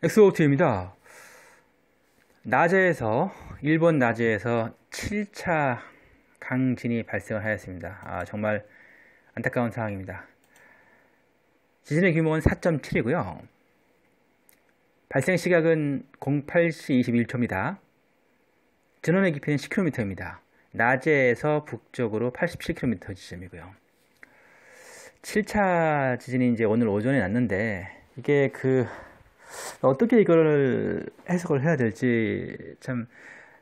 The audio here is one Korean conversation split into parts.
엑소오트입니다. 낮에에서 일본 낮에에서 7차 강진이 발생 하였습니다. 아, 정말 안타까운 상황입니다. 지진의 규모는 4.7이고요. 발생 시각은 08시 21초입니다. 전원의 깊이는 10km입니다. 낮에에서 북쪽으로 87km 지점이고요. 7차 지진이 이제 오늘 오전에 났는데 이게 그 어떻게 이걸 해석을 해야 될지 참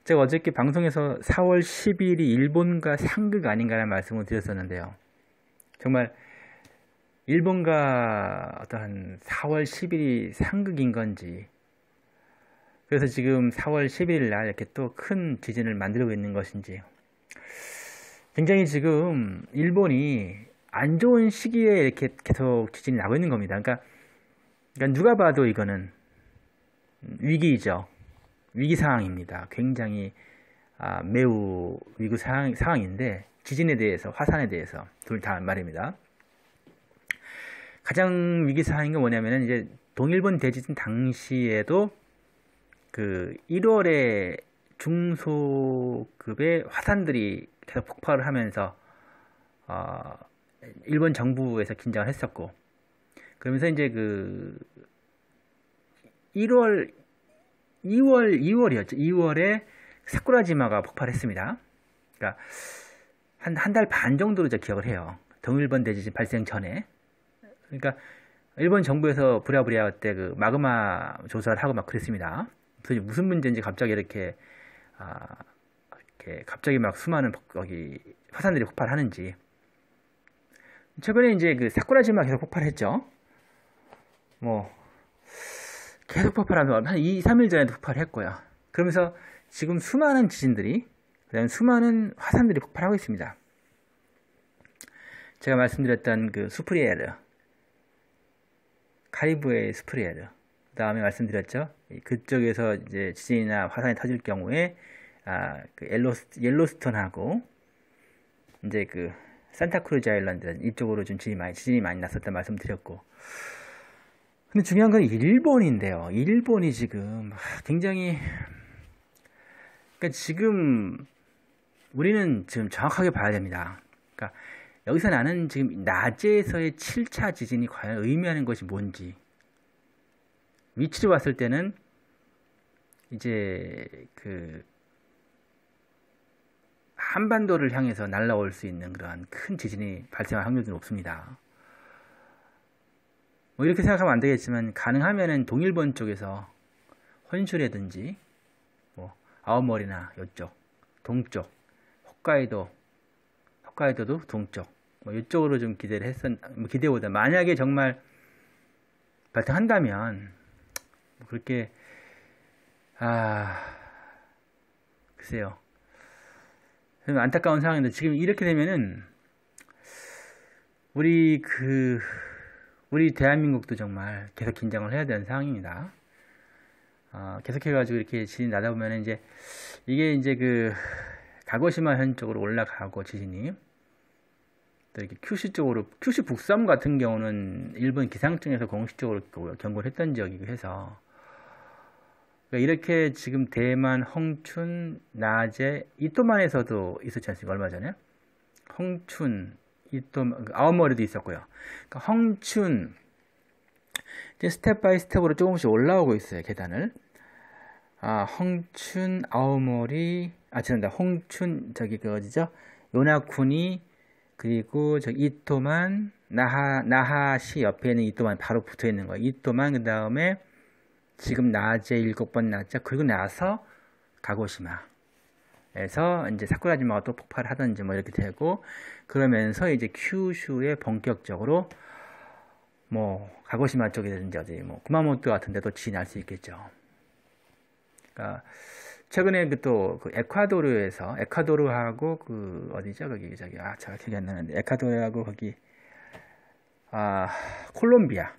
제가 어저께 방송에서 4월 10일이 일본과 상극 아닌가라는 말씀을 드렸었는데요. 정말 일본과 어떠한 4월 10일이 상극인 건지 그래서 지금 4월 11일 날 이렇게 또 큰 지진을 만들고 있는 것인지 굉장히 지금 일본이 안 좋은 시기에 이렇게 계속 지진이 나고 있는 겁니다. 그러니까 그러니까 누가 봐도 이거는 위기이죠. 위기 상황입니다. 굉장히 아, 매우 위기 상황, 상황인데 지진에 대해서 화산에 대해서 둘 다 말입니다. 가장 위기 상황인 게 뭐냐면은 이제 동일본 대지진 당시에도 그 1월에 중소급의 화산들이 계속 폭발을 하면서 어, 일본 정부에서 긴장을 했었고 그러면서 이제 그 1월 2월 2월이었죠. 2월에 사쿠라지마가 폭발했습니다. 그러니까 한 한 달 반 정도로 제가 기억을 해요. 동일본 대지진 발생 전에. 그러니까 일본 정부에서 부랴부랴 그때 그 마그마 조사를 하고 막 그랬습니다. 도대체 무슨 문제인지 갑자기 이렇게 아 이렇게 갑자기 막 수많은 거기 화산들이 폭발하는지. 최근에 이제 그 사쿠라지마 계속 폭발했죠. 뭐 계속 폭발하면한 2, 3일 전에도 폭발을 했고요. 그러면서 지금 수많은 지진들이 그다음에 수많은 화산들이 폭발하고 있습니다. 제가 말씀드렸던 그 수프리에르, 카리브의 수프리에르, 그 다음에 말씀드렸죠. 그쪽에서 이제 지진이나 화산이 터질 경우에 아, 그 옐로스, 옐로스톤하고 이제 그 산타크루즈 아일랜드 이쪽으로 좀 지진이 많이, 지진이 많이 났었다 말씀드렸고 근데 중요한 건 일본인데요. 일본이 지금 아, 굉장히 그러니까 지금 우리는 지금 정확하게 봐야 됩니다. 그러니까 여기서 나는 지금 낮에서의 7차 지진이 과연 의미하는 것이 뭔지 위치로 봤을 때는 이제 그 한반도를 향해서 날아올 수 있는 그러한 큰 지진이 발생할 확률이 높습니다. 뭐 이렇게 생각하면 안 되겠지만 가능하면은 동일본 쪽에서 혼슈라든지 뭐 아오머리나 이쪽 동쪽 홋카이도 홋카이도도 동쪽 뭐 이쪽으로 좀 기대를 했었 뭐 기대보다 만약에 정말 발등한다면 뭐 그렇게 아 글쎄요 안타까운 상황인데 지금 이렇게 되면은 우리 그 우리 대한민국도 정말 계속 긴장을 해야 되는 상황입니다. 어, 계속해가지고 이렇게 지진이 나다 보면 이제 이게 이제 그 가고시마 현 쪽으로 올라가고 지진이 또 이렇게 큐시 쪽으로 큐시 북섬 같은 경우는 일본 기상청에서 공식적으로 그 경고를 했던 지역이고 해서 그러니까 이렇게 지금 대만 홍춘 나제 이토만에서도 있었지 않습니까 얼마 전에 홍춘 또 그 아웃머리도 있었고요. 그러니까 헝춘 이제 스텝 바이 스텝으로 조금씩 올라오고 있어요 계단을. 아 헝춘 아우머리 아 죄송합니다 홍춘 저기 그 어디죠 요나쿠니 그리고 저 이토만 나하 나하시 옆에 있는 이토만 바로 붙어 있는 거예요 이토만 그 다음에 지금 낮에 일곱 번 낮자 그리고 나서 가고시마 에서 이제 사쿠라지마가 또 폭발하든지 뭐 이렇게 되고 그러면서 이제 큐슈에 본격적으로 뭐 가고시마 쪽이든지 어디 뭐 구마모토 같은 데도 지이 날수 있겠죠. 그러니까 최근에 그또 그 에콰도르에서 에콰도르하고 그 어디죠 거기 저기 아 제가 기억이 안 나는데 에콰도르하고 거기 아 콜롬비아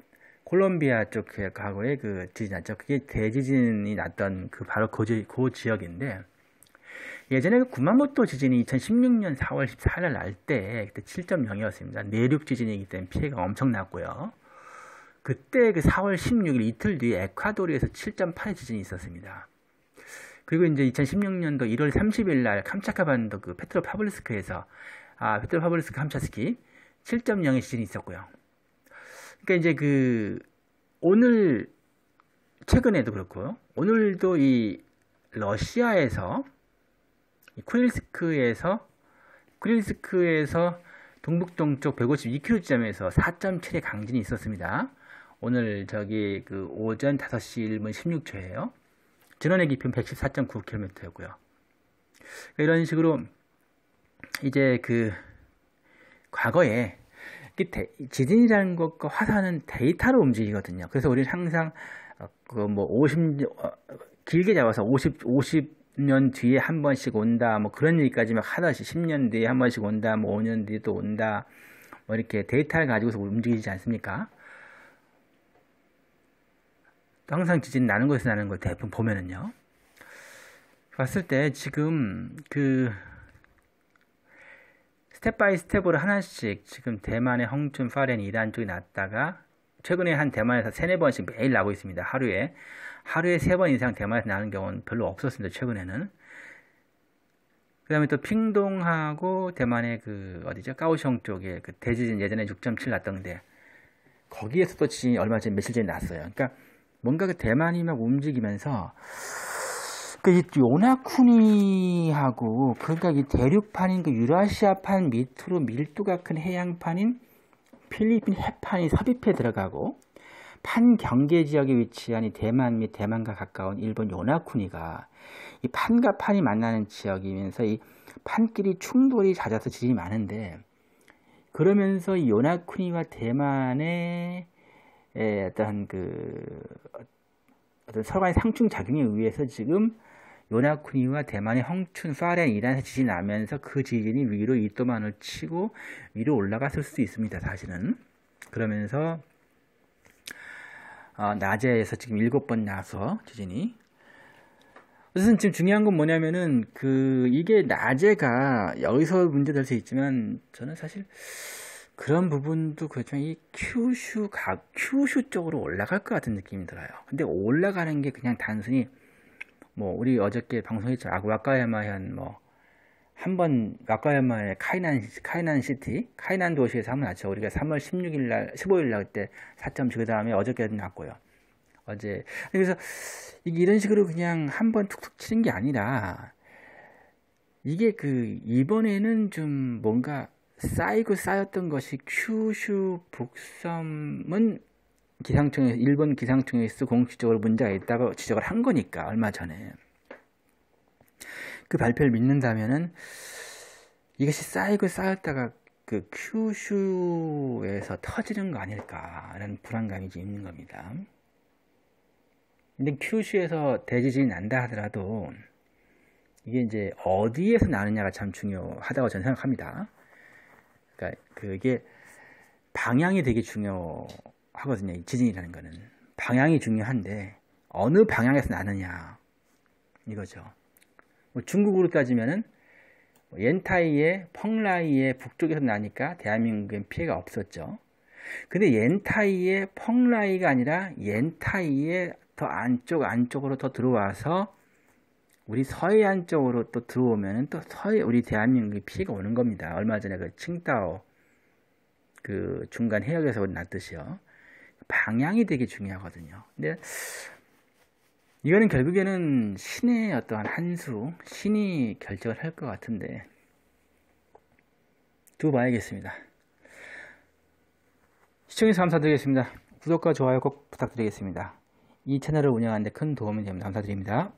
콜롬비아 쪽하고의 그 지진 났죠. 그게 대지진이 났던 그 바로 그, 그 지역인데 예전에 그 구마모토 지진이 2016년 4월 14일 날 때 그때 7.0이었습니다. 내륙 지진이기 때문에 피해가 엄청났고요. 그때 그 4월 16일 이틀 뒤에 에콰도르에서 7.8 지진이 있었습니다. 그리고 이제 2016년도 1월 30일 날 캄차카반도 그 페트로파블스크에서 아 페트로파블스크 캄차스키 7.0의 지진이 있었고요. 그러니까 이제 그 오늘 최근에도 그렇고 오늘도 이 러시아에서 쿠릴스크에서 쿠릴스크에서 동북동쪽 152km 지점에서 4.7의 강진이 있었습니다. 오늘 저기 그 오전 5시 1분 16초예요. 전원의 깊이는 114.9km였고요. 그러니까 이런 식으로 이제 그 과거에 지진이라는 것과 화산은 데이터로 움직이거든요. 그래서 우리는 항상 어, 그뭐 50, 어, 길게 잡아서 50, 50년 뒤에 한 번씩 온다. 뭐 그런 얘기까지 막 하다시 10년 뒤에 한 번씩 온다. 뭐 5년 뒤에 또 온다. 뭐 이렇게 데이터를 가지고서 움직이지 않습니까? 또 항상 지진 나는 곳에서 나는 곳 대부분 보면은요. 봤을 때 지금 그 스텝 바이 스텝으로 하나씩 지금 대만의 헝춘, 파렌, 이란 쪽이 났다가 최근에 한 대만에서 세네 번씩 매일 나고 있습니다. 하루에. 하루에 세 번 이상 대만에서 나는 경우는 별로 없었습니다. 최근에는. 그 다음에 또 핑동하고 대만의 그 어디죠? 까오숑 쪽에 그 대지진 예전에 6.7 났던데 거기에서 도 지진이 얼마 전에 며칠 전에 났어요. 그러니까 뭔가 그 대만이 막 움직이면서 그이 요나쿠니하고 그러니까 이 대륙판인 그 유라시아판 밑으로 밀도가 큰 해양판인 필리핀 해판이 삽입해 들어가고 판경계 지역에 위치한 이 대만 및 대만과 가까운 일본 요나쿠니가 이 판과 판이 만나는 지역이면서 이 판끼리 충돌이 잦아서 지진이 많은데 그러면서 이 요나쿠니와 대만의 어떤 그 어떤 서로간의 상충 작용에 의해서 지금 요나쿠니와 대만의 헝춘, 파렌 이란에서 지진이 나면서 그 지진이 위로 2도만을 치고 위로 올라갔을 수도 있습니다. 사실은 그러면서 어, 아, 낮에에서 지금 일곱 번 나서 지진이 어쨌든 지금 중요한 건 뭐냐면은 그 이게 낮에가 여기서 문제 될 수 있지만 저는 사실 그런 부분도 그렇지만 이 큐슈 각 큐슈 쪽으로 올라갈 것 같은 느낌이 들어요. 근데 올라가는 게 그냥 단순히 뭐 우리 어저께 방송했죠 아구아카야마현 뭐 한번 아까야마의 카이난 카이난 시티 카이난 도시에서 한 번 났죠. 우리가 3월 16일 날 15일 날 그때 4.7그 다음에 어저께도 났고요. 어제 그래서 이런 식으로 그냥 한번 툭툭 치는 게 아니라 이게 그 이번에는 좀 뭔가 쌓이고 쌓였던 것이 큐슈 북섬은 기상청에 일본 기상청에서 공식적으로 문제가 있다고 지적을 한 거니까 얼마 전에 그 발표를 믿는다면은 이것이 쌓이고 쌓였다가 그 큐슈에서 터지는 거 아닐까라는 불안감이 있는 겁니다. 근데 큐슈에서 대지진이 난다 하더라도 이게 이제 어디에서 나느냐가 참 중요하다고 저는 생각합니다. 그러니까 그게 방향이 되게 중요하거든요. 이 지진이라는 거는 방향이 중요한데 어느 방향에서 나느냐 이거죠. 뭐 중국으로 따지면은 뭐 옌타이의 펑라이의 북쪽에서 나니까 대한민국엔 피해가 없었죠. 근데 옌타이의 펑라이가 아니라 옌타이의 더 안쪽 안쪽으로 더 들어와서 우리 서해안 쪽으로 또 들어오면 또 서해 우리 대한민국에 피해가 오는 겁니다. 얼마 전에 그 칭다오 그 중간 해역에서 났듯이요. 방향이 되게 중요하거든요. 근데 이거는 결국에는 신의 어떠한 한수, 신이 결정을 할 것 같은데 두고 봐야겠습니다. 시청해주셔서 감사드리겠습니다. 구독과 좋아요 꼭 부탁드리겠습니다. 이 채널을 운영하는데 큰 도움이 됩니다. 감사드립니다.